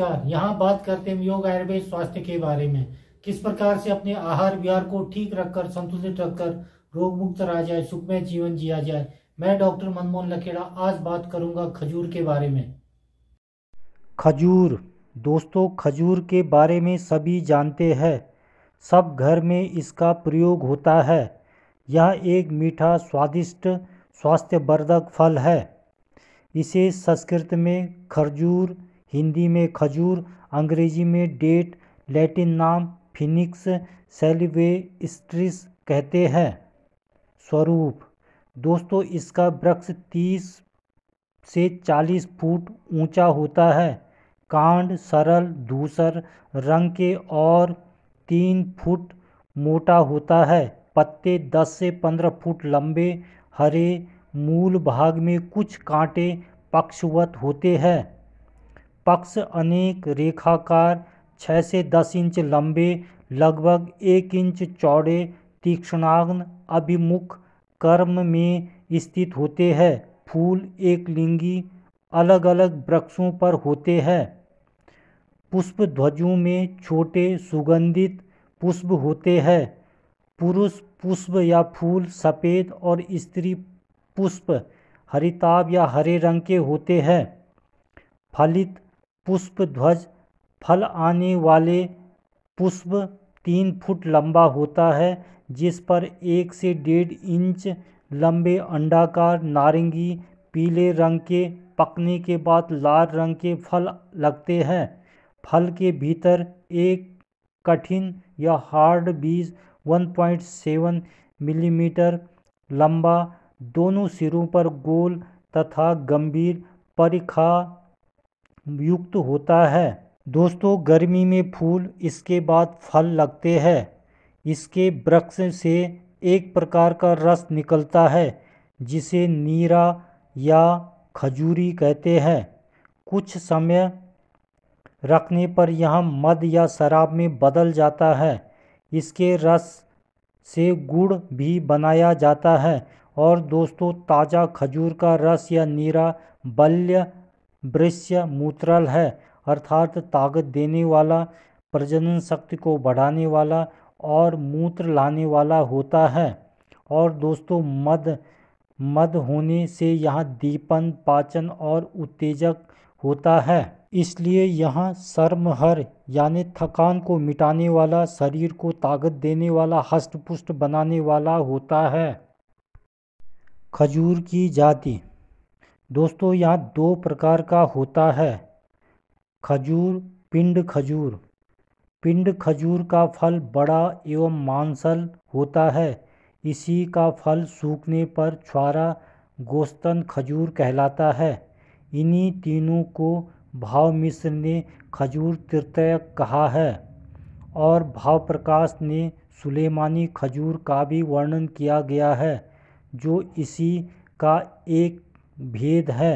नमस्कार यहाँ बात करते हैं योग आयुर्वेद स्वास्थ्य के बारे में किस प्रकार से अपने आहार विहार को ठीक रखकर संतुलित रखकर रोग मुक्त रह जाए सुखमय जीवन जिया जाए मैं डॉक्टर मनमोहन लखेड़ा आज बात करूंगा खजूर के बारे में खजूर दोस्तों खजूर के बारे में सभी जानते हैं सब घर में इसका प्रयोग होता है यह एक मीठा स्वादिष्ट स्वास्थ्यवर्धक फल है इसे संस्कृत में खजूर हिंदी में खजूर अंग्रेजी में डेट लैटिन नाम फिनिक्स स्ट्रिस कहते हैं स्वरूप दोस्तों इसका वृक्ष तीस से चालीस फुट ऊंचा होता है कांड सरल धूसर रंग के और तीन फुट मोटा होता है पत्ते दस से पंद्रह फुट लंबे हरे मूल भाग में कुछ कांटे पक्षवत होते हैं पक्ष अनेक रेखाकार छः से दस इंच लंबे लगभग एक इंच चौड़े तीक्ष्णाग्न अभिमुख कर्म में स्थित होते हैं फूल एक लिंगी अलग अलग वृक्षों पर होते हैं पुष्प ध्वजों में छोटे सुगंधित पुष्प होते हैं पुरुष पुष्प या फूल सफ़ेद और स्त्री पुष्प हरिताभ या हरे रंग के होते हैं फलित पुष्प ध्वज फल आने वाले पुष्प तीन फुट लंबा होता है जिस पर एक से डेढ़ इंच लंबे अंडाकार नारंगी पीले रंग के पकने के बाद लाल रंग के फल लगते हैं फल के भीतर एक कठिन या हार्ड बीज 1.7 मिलीमीटर लंबा दोनों सिरों पर गोल तथा गंभीर परिखा युक्त होता है दोस्तों गर्मी में फूल इसके बाद फल लगते हैं इसके वृक्ष से एक प्रकार का रस निकलता है जिसे नीरा या खजूरी कहते हैं कुछ समय रखने पर यह मद या शराब में बदल जाता है इसके रस से गुड़ भी बनाया जाता है और दोस्तों ताज़ा खजूर का रस या नीरा बल्य वृश्य मूत्रल है अर्थात ताकत देने वाला प्रजनन शक्ति को बढ़ाने वाला और मूत्र लाने वाला होता है और दोस्तों मद मद होने से यहाँ दीपन पाचन और उत्तेजक होता है इसलिए यहाँ सर्महर यानी थकान को मिटाने वाला शरीर को ताकत देने वाला हस्तपुष्ट बनाने वाला होता है खजूर की जाति दोस्तों यहाँ दो प्रकार का होता है खजूर पिंड खजूर पिंड खजूर का फल बड़ा एवं मांसल होता है इसी का फल सूखने पर छुआरा गोस्तन खजूर कहलाता है इन्हीं तीनों को भाव मिश्र ने खजूर तृतय कहा है और भाव प्रकाश ने सुलेमानी खजूर का भी वर्णन किया गया है जो इसी का एक भेद है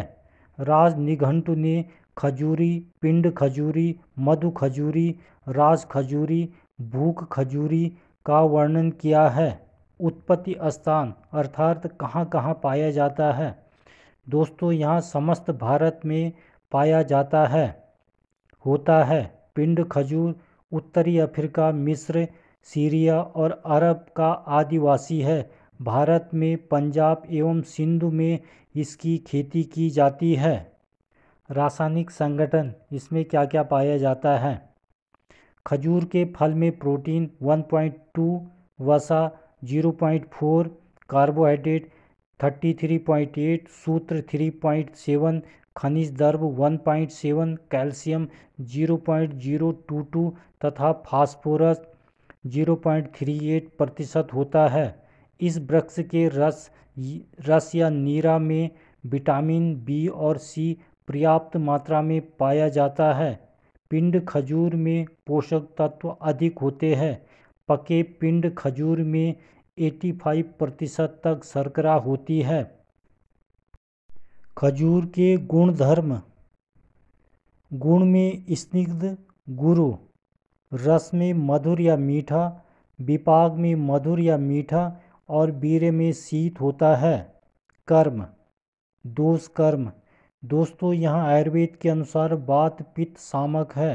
राज निघंटु ने खजूरी पिंड खजूरी मधु खजूरी राज खजूरी भूख खजूरी का वर्णन किया है उत्पत्ति स्थान अर्थात कहाँ कहाँ पाया जाता है दोस्तों यहाँ समस्त भारत में पाया जाता है होता है पिंड खजूर उत्तरी अफ्रीका मिस्र सीरिया और अरब का आदिवासी है भारत में पंजाब एवं सिंधु में इसकी खेती की जाती है रासायनिक संगठन इसमें क्या क्या पाया जाता है खजूर के फल में प्रोटीन 1.2 वसा 0.4 कार्बोहाइड्रेट 33.8 सूत्र 3.7 खनिज पॉइंट 1.7 कैल्शियम 0.022 तथा फास्फोरस 0.38 प्रतिशत होता है इस वृक्ष के रस रस या नीरा में विटामिन बी और सी पर्याप्त मात्रा में पाया जाता है पिंड खजूर में पोषक तत्व अधिक होते हैं पके पिंड खजूर में 85 प्रतिशत तक शर्करा होती है खजूर के गुणधर्म गुण में स्निग्ध गुरु रस में मधुर या मीठा विपाक में मधुर या मीठा और वीर में शीत होता है कर्म दोष कर्म दोस्तों यहाँ आयुर्वेद के अनुसार बात पित्त सामक है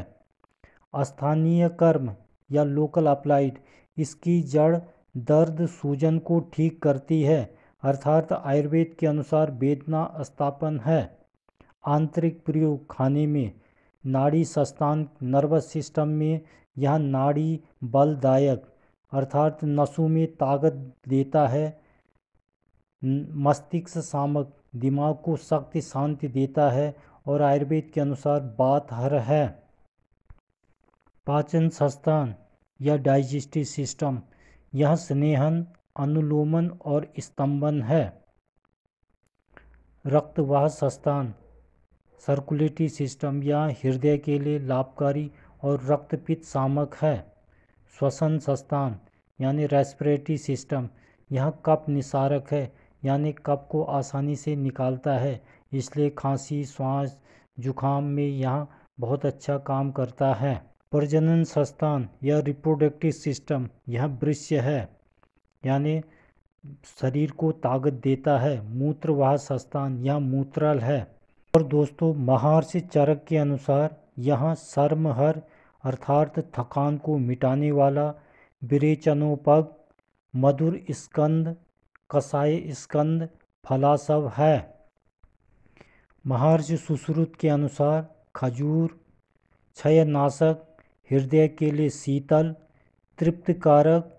स्थानीय कर्म या लोकल अप्लाइड इसकी जड़ दर्द सूजन को ठीक करती है अर्थात आयुर्वेद के अनुसार वेदना स्थापन है आंतरिक प्रयोग खाने में नाड़ी सस्तान नर्वस सिस्टम में यह नाड़ी बलदायक अर्थात नसों में ताकत देता है मस्तिष्क सामक दिमाग को शक्ति शांति देता है और आयुर्वेद के अनुसार बात हर है पाचन संस्थान या डाइजेस्टिव सिस्टम यह स्नेहन अनुलोमन और स्तंभन है रक्तवाह संस्थान सर्कुलेटरी सिस्टम या हृदय के लिए लाभकारी और रक्तपित सामक है श्वसन संस्थान यानी रेस्पिरेटरी सिस्टम यह कप निसारक है यानी कप को आसानी से निकालता है इसलिए खांसी श्वास जुखाम में यह बहुत अच्छा काम करता है प्रजनन संस्थान या रिप्रोडक्टिव सिस्टम यह वृश्य है यानी शरीर को ताकत देता है मूत्रवाह संस्थान यह मूत्रल है और दोस्तों महार चरक के अनुसार यहाँ सर्महर अर्थात थकान को मिटाने वाला विरेचनोपग मधुर स्कंद कसाय स्कंद फलासव है महर्षि सुश्रुत के अनुसार खजूर क्षयनाशक हृदय के लिए शीतल तृप्तकारक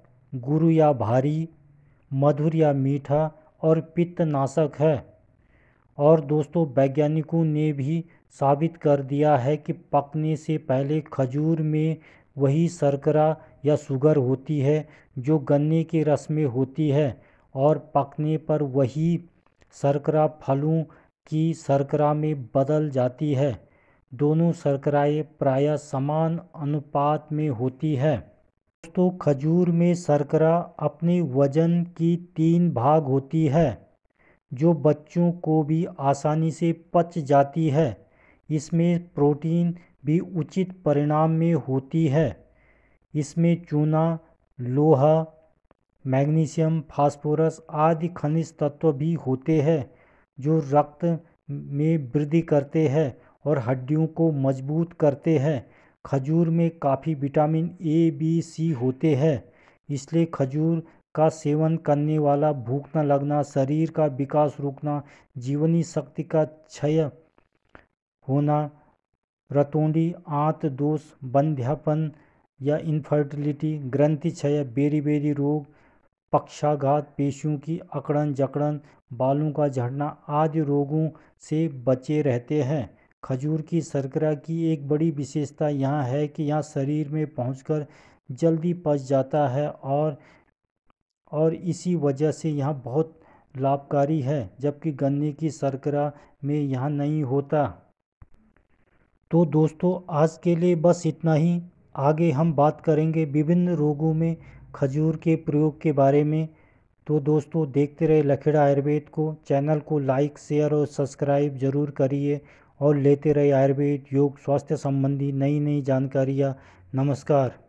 गुरु या भारी मधुर या मीठा और पित्तनाशक है और दोस्तों वैज्ञानिकों ने भी साबित कर दिया है कि पकने से पहले खजूर में वही शर्करा या शुगर होती है जो गन्ने के रस में होती है और पकने पर वही शर्करा फलों की शर्करा में बदल जाती है दोनों शर्कराएँ प्रायः समान अनुपात में होती है दोस्तों खजूर में शर्करा अपने वजन की तीन भाग होती है जो बच्चों को भी आसानी से पच जाती है इसमें प्रोटीन भी उचित परिणाम में होती है इसमें चूना लोहा मैग्नीशियम फास्फोरस आदि खनिज तत्व भी होते हैं जो रक्त में वृद्धि करते हैं और हड्डियों को मजबूत करते हैं खजूर में काफ़ी विटामिन ए बी सी होते हैं इसलिए खजूर का सेवन करने वाला भूख न लगना शरीर का विकास रुकना जीवनी शक्ति का क्षय होना रतोंडी आंत दोष बंध्यापन या इनफर्टिलिटी ग्रंथि क्षय बेरी बेरी रोग पक्षाघात पेशियों की अकड़न जकड़न बालों का झड़ना आदि रोगों से बचे रहते हैं खजूर की शर्करा की एक बड़ी विशेषता यह है कि यह शरीर में पहुंचकर जल्दी पच जाता है और और इसी वजह से यह बहुत लाभकारी है जबकि गन्ने की शर्करा में यहाँ नहीं होता तो दोस्तों आज के लिए बस इतना ही आगे हम बात करेंगे विभिन्न रोगों में खजूर के प्रयोग के बारे में तो दोस्तों देखते रहे लखेड़ा आयुर्वेद को चैनल को लाइक शेयर और सब्सक्राइब ज़रूर करिए और लेते रहे आयुर्वेद योग स्वास्थ्य संबंधी नई नई जानकारियाँ नमस्कार